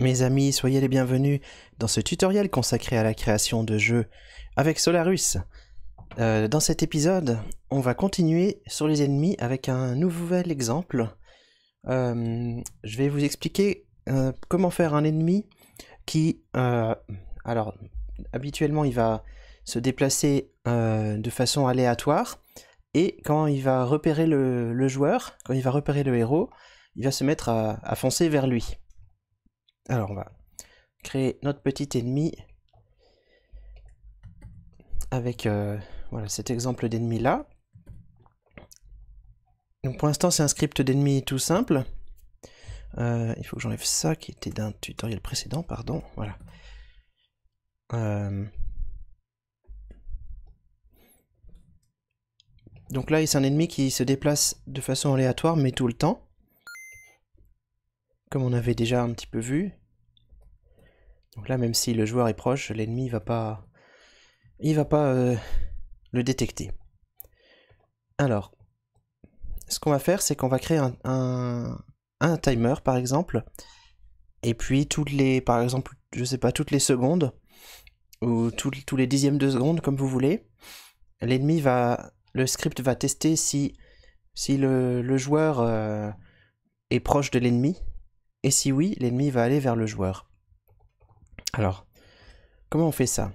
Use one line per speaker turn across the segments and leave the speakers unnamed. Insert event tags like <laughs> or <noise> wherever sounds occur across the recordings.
Mes amis, soyez les bienvenus dans ce tutoriel consacré à la création de jeux avec Solarus. Euh, dans cet épisode, on va continuer sur les ennemis avec un nouvel exemple. Euh, je vais vous expliquer euh, comment faire un ennemi qui... alors, habituellement, il va se déplacer de façon aléatoire. Et quand il va repérer le, joueur, quand il va repérer le héros, il va se mettre à foncer vers lui. Alors, on va créer notre petit ennemi avec euh, voilà, cet exemple d'ennemi là. Donc pour l'instant c'est un script d'ennemi tout simple. Euh, il faut que j'enlève ça qui était d'un tutoriel précédent, pardon. Voilà. Euh, donc là c'est un ennemi qui se déplace de façon aléatoire mais tout le temps. Comme on avait déjà un petit peu vu. Donc là, même si le joueur est proche, l'ennemi va pas, il va pas euh, le détecter. Alors, ce qu'on va faire, c'est qu'on va créer un, timer, par exemple, et puis toutes les, par exemple, je sais pas, toutes les secondes ou tous les dixièmes de secondes, comme vous voulez, l'ennemi va, le script va tester si si le, joueur euh, est proche de l'ennemi, et si oui, l'ennemi va aller vers le joueur. Alors, comment on fait ça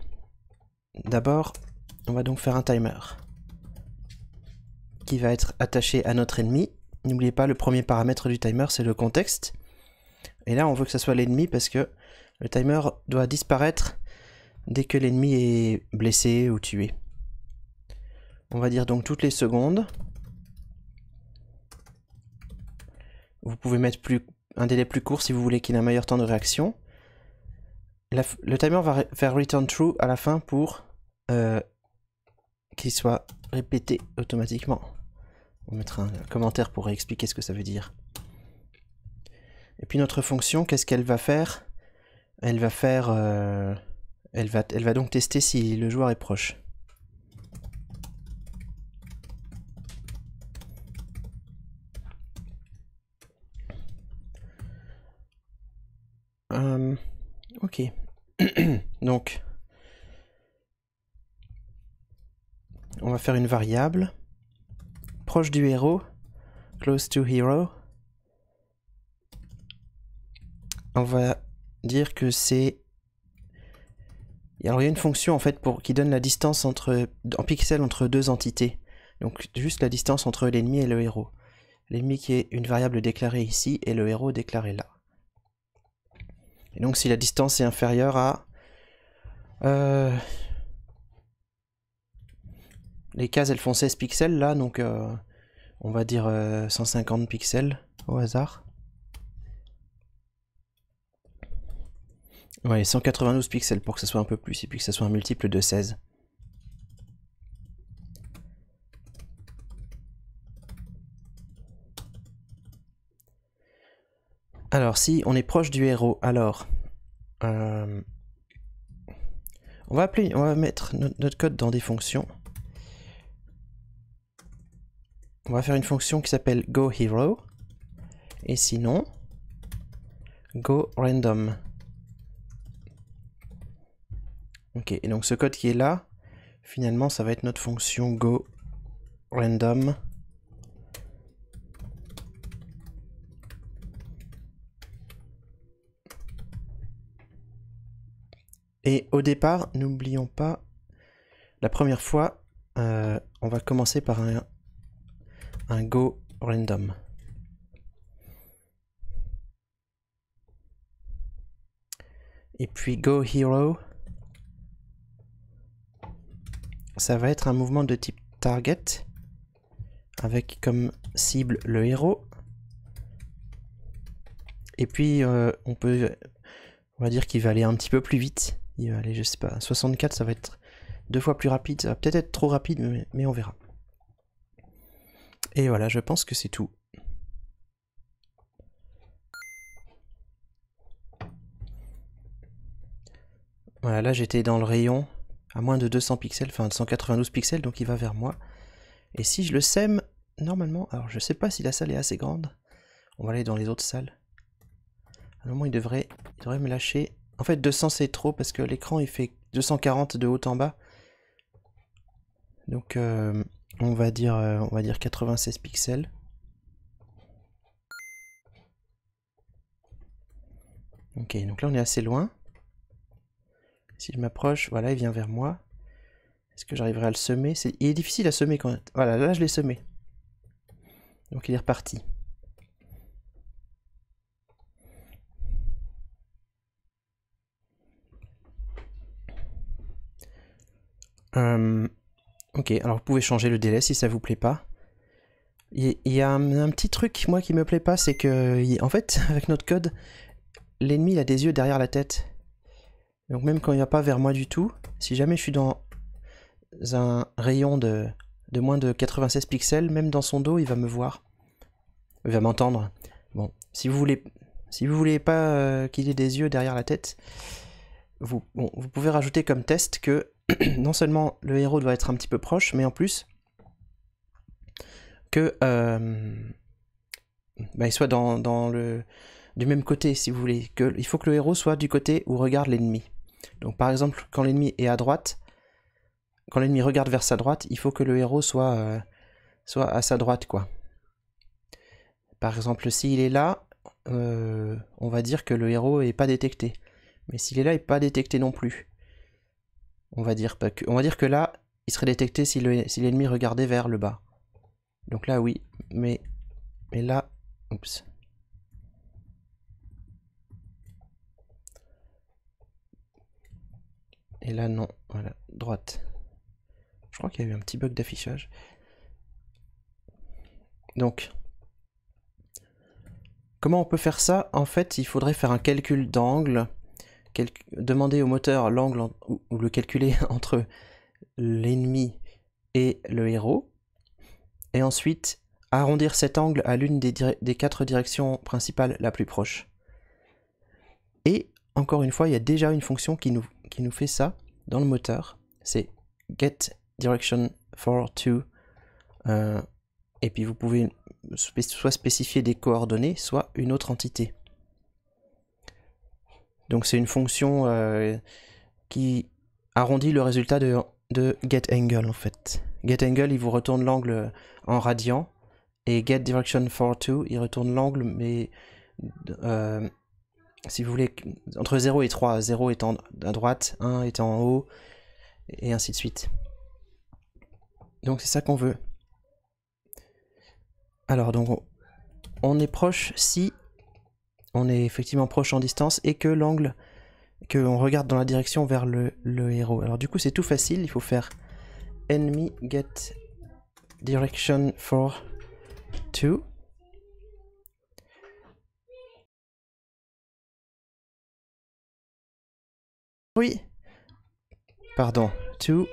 D'abord, on va donc faire un timer qui va être attaché à notre ennemi. N'oubliez pas, le premier paramètre du timer, c'est le contexte. Et là, on veut que ça soit l'ennemi parce que le timer doit disparaître dès que l'ennemi est blessé ou tué. On va dire donc toutes les secondes. Vous pouvez mettre plus, un délai plus court si vous voulez qu'il ait un meilleur temps de réaction le timer va faire return true à la fin pour euh, qu'il soit répété automatiquement. On mettra un commentaire pour expliquer ce que ça veut dire. Et puis notre fonction, qu'est-ce qu'elle va faire Elle va faire... Euh, elle, va, donc tester si le joueur est proche. Euh, ok, <clears throat> Donc, on va faire une variable proche du héros, close to hero. On va dire que c'est... il y a une fonction en fait pour, qui donne la distance entre, en pixels entre deux entités. Donc juste la distance entre l'ennemi et le héros. L'ennemi qui est une variable déclarée ici et le héros déclaré là. Et donc si la distance est inférieure à euh, les cases, elles font 16 pixels là, donc euh, on va dire 150 euh, pixels au hasard. Ouais, 192 pixels pour que ce soit un peu plus et puis que ce soit un multiple de 16. Alors, si on est proche du héros, alors... On va mettre notre, code dans des fonctions. On va faire une fonction qui s'appelle goHero. Et sinon, goRandom. Ok, et donc ce code qui est là, finalement, ça va être notre fonction goRandom Et au départ, n'oublions pas, la première fois, euh, on va commencer par un, un go random. Et puis go hero, ça va être un mouvement de type target avec comme cible le héros. Et puis euh, on peut, on va dire qu'il va aller un petit peu plus vite il va euh, aller, je sais pas, 64, ça va être deux fois plus rapide. Ça va peut-être être trop rapide, mais, on verra. Et voilà, je pense que c'est tout. Voilà, là j'étais dans le rayon à moins de 200 pixels, enfin 192 pixels, donc il va vers moi. Et si je le sème, normalement, alors je sais pas si la salle est assez grande. On va aller dans les autres salles. À moment, il devrait, il devrait me lâcher. En fait, 200 c'est trop parce que l'écran il fait 240 de haut en bas. Donc euh, on va dire euh, on va dire 96 pixels. Ok, donc là on est assez loin. Si je m'approche, voilà, il vient vers moi. Est-ce que j'arriverai à le semer C'est, Il est difficile à semer quand... Voilà, là je l'ai semé. Donc il est reparti. Euh, ok, alors vous pouvez changer le délai si ça vous plaît pas. Il y, a un, petit truc, moi, qui me plaît pas, c'est que, en fait, <laughs> avec notre code, l'ennemi, il a des yeux derrière la tête. Donc même quand il n'y a pas vers moi du tout, si jamais je suis dans un rayon de, moins de 96 pixels, même dans son dos, il va me voir. Il va m'entendre. Bon, si vous voulez, si vous voulez pas euh, qu'il ait des yeux derrière la tête, vous, pouvez rajouter comme test que <clears throat> non seulement le héros doit être un petit peu proche, mais en plus que euh, bah, il soit dans, le, du même côté, si vous voulez. Que, il faut que le héros soit du côté où regarde l'ennemi. Donc par exemple, quand l'ennemi est à droite, quand l'ennemi regarde vers sa droite, il faut que le héros soit, euh, soit à sa droite, quoi. Par exemple, s'il est là, euh, on va dire que le héros n'est pas détecté. Mais s'il est là, il n'est pas détecté non plus. On va dire, que... On va dire que là, il serait détecté si l'ennemi regardait vers le bas. Donc là, oui. Mais, mais là... Oups. Et là, non. Voilà, droite. Je crois qu'il y a eu un petit bug d'affichage. Donc, comment on peut faire ça En fait, il faudrait faire un calcul d'angle demander au moteur l'angle ou le calculer <laughs> entre l'ennemi et le héros, et ensuite arrondir cet angle à l'une des, quatre directions principales la plus proche. Et encore une fois, il y a déjà une fonction qui nous, qui nous fait ça dans le moteur, c'est get direction for euh, et puis vous pouvez soit spécifier des coordonnées, soit une autre entité. Donc c'est une fonction euh, qui arrondit le résultat de, de getAngle en fait. GetAngle, il vous retourne l'angle en radian, et for 2 il retourne l'angle, mais euh, si vous voulez, entre 0 et 3, 0 étant à droite, 1 étant en haut, et ainsi de suite. Donc c'est ça qu'on veut. Alors donc on est proche si on est effectivement proche en distance et que l'angle que on regarde dans la direction vers le, héros. Alors du coup c'est tout facile, il faut faire enemy get direction for two. Oui. Pardon. To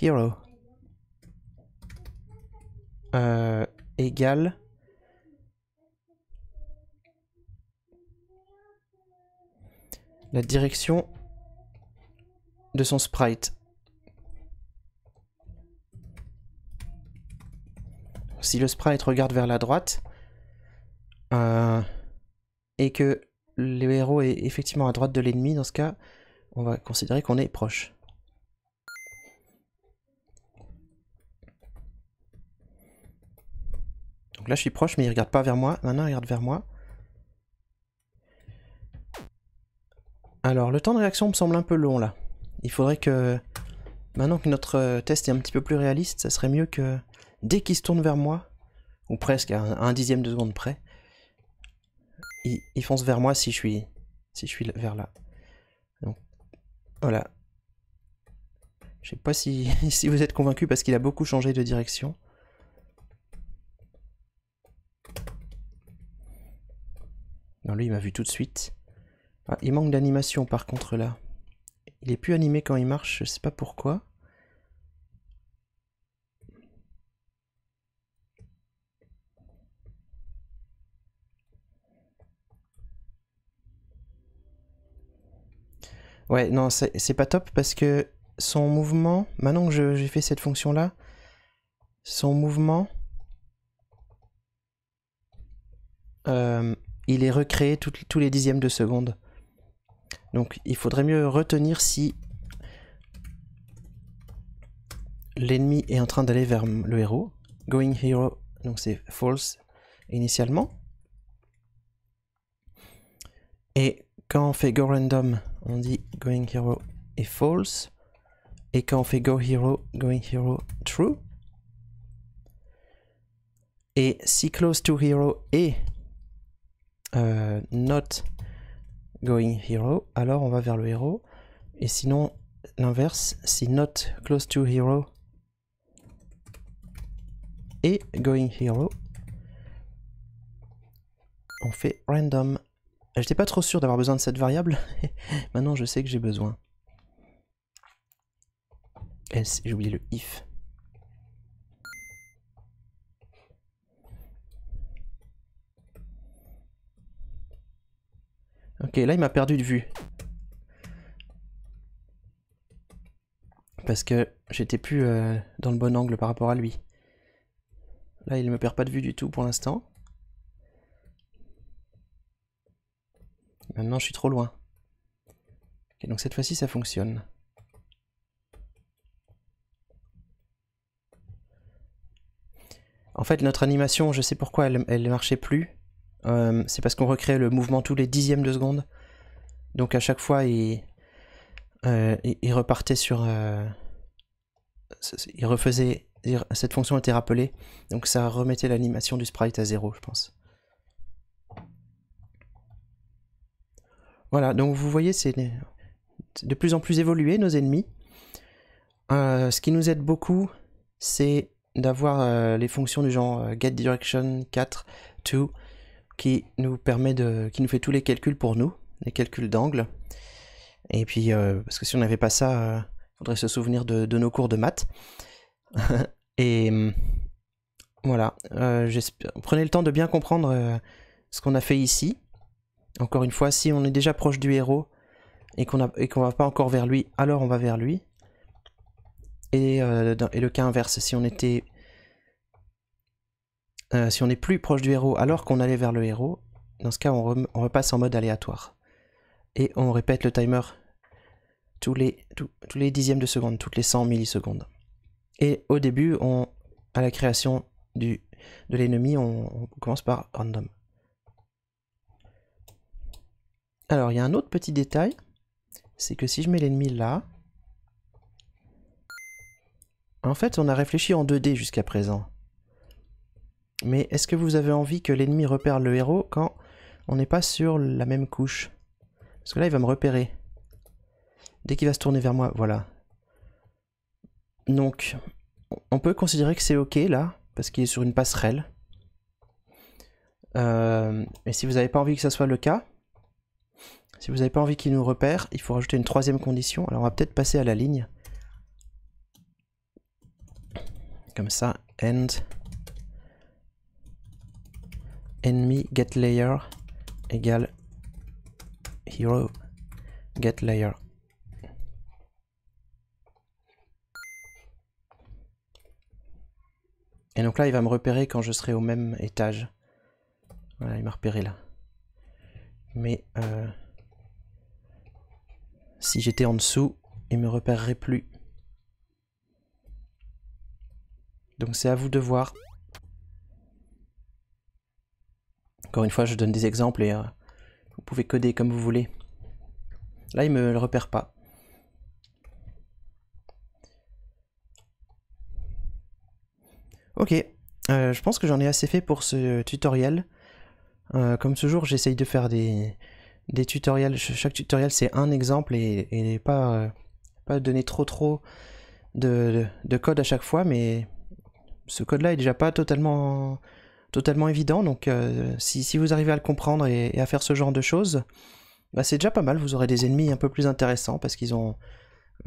hero. Euh, égal direction de son sprite. Si le sprite regarde vers la droite euh, et que le héros est effectivement à droite de l'ennemi, dans ce cas, on va considérer qu'on est proche. Donc là, je suis proche, mais il regarde pas vers moi. Maintenant, il regarde vers moi. Alors, le temps de réaction me semble un peu long là. Il faudrait que... Maintenant que notre euh, test est un petit peu plus réaliste, ça serait mieux que dès qu'il se tourne vers moi, ou presque à un dixième de seconde près, il, fonce vers moi si je suis, si je suis vers là. Donc, voilà. Je sais pas si, <laughs> si vous êtes convaincu parce qu'il a beaucoup changé de direction. Non, lui, il m'a vu tout de suite il manque d'animation par contre là. Il est plus animé quand il marche, je sais pas pourquoi. Ouais, non, c'est pas top parce que son mouvement, maintenant que j'ai fait cette fonction là, son mouvement, euh, il est recréé tous les dixièmes de seconde. Donc il faudrait mieux retenir si l'ennemi est en train d'aller vers le héros. Going hero, donc c'est false initialement. Et quand on fait go random, on dit going hero est false. Et quand on fait go hero, going hero true. Et si close to hero est euh, not going hero, alors on va vers le héros. Et sinon, l'inverse, si not close to hero et going hero, on fait random. J'étais pas trop sûr d'avoir besoin de cette variable, <laughs> maintenant je sais que j'ai besoin. j'ai oublié le if. Ok, là il m'a perdu de vue. Parce que j'étais plus euh, dans le bon angle par rapport à lui. Là il me perd pas de vue du tout pour l'instant. Maintenant je suis trop loin. Ok, donc cette fois-ci ça fonctionne. En fait, notre animation, je sais pourquoi elle ne marchait plus. Euh, c'est parce qu'on recréait le mouvement tous les dixièmes de seconde. Donc à chaque fois, il, euh, repartait sur... Euh, il refaisait... cette fonction était rappelée. Donc ça remettait l'animation du sprite à zéro, je pense. Voilà, donc vous voyez, c'est de plus en plus évolué, nos ennemis. ce qui nous aide beaucoup, c'est d'avoir les fonctions du genre get direction 4, to qui nous permet de, qui nous fait tous les calculs pour nous, les calculs d'angle. Et puis, euh, parce que si on n'avait pas ça, il euh, faudrait se souvenir de, nos cours de maths. <laughs> et hum, voilà, euh, prenez le temps de bien comprendre ce qu'on a fait ici. Encore une fois, si on est déjà proche du héros et qu'on qu'on va pas encore vers lui, alors on va vers lui. Et, et le cas inverse, si on était euh, si on est plus proche du héros alors qu'on allait vers le héros, dans ce cas, on, repasse en mode aléatoire. Et on répète le timer tous les, dixièmes de seconde, toutes les 100 millisecondes. Et au début, on, à la création de l'ennemi, on, on commence par random. Alors, il y a un autre petit détail, c'est que si je mets l'ennemi là, en fait, on a réfléchi en 2D jusqu'à présent. Mais est-ce que vous avez envie que l'ennemi repère le héros quand on n'est pas sur la même couche Parce que là, il va me repérer. Dès qu'il va se tourner vers moi, voilà. Donc, on peut considérer que c'est ok là, parce qu'il est sur une passerelle. Euh, mais si vous n'avez pas envie que ça soit le cas, si vous n'avez pas envie qu'il nous repère, il faut rajouter une troisième condition. Alors on va peut-être passer à la ligne. Comme ça, end enemy get layer égale hero get layer. Et donc là, il va me repérer quand je serai au même étage. Voilà, il m'a repéré là. Mais euh, si j'étais en dessous, il me repérerait plus. Donc c'est à vous de voir Encore une fois, je donne des exemples et euh, vous pouvez coder comme vous voulez. Là, il me le repère pas. Ok, euh, je pense que j'en ai assez fait pour ce tutoriel. Euh, comme toujours, j'essaye de faire des, tutoriels. Chaque tutoriel, c'est un exemple et, pas, pas donner trop trop de, code à chaque fois. Mais ce code-là est déjà pas totalement totalement évident. Donc euh, si, vous arrivez à le comprendre et, à faire ce genre de choses, bah, c'est déjà pas mal. Vous aurez des ennemis un peu plus intéressants parce qu'ils ont...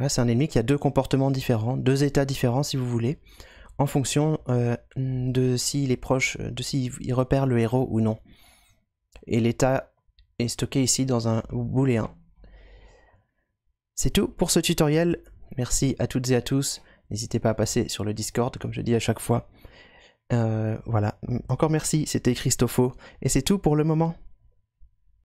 c'est un ennemi qui a deux comportements différents, deux états différents si vous voulez, en fonction euh, de s'il est proche, de s'il repère le héros ou non. Et l'état est stocké ici dans un booléen. C'est tout pour ce tutoriel. Merci à toutes et à tous. N'hésitez pas à passer sur le Discord, comme je dis à chaque fois. Euh, voilà. Encore merci, c'était Christopho. Et c'est tout pour le moment.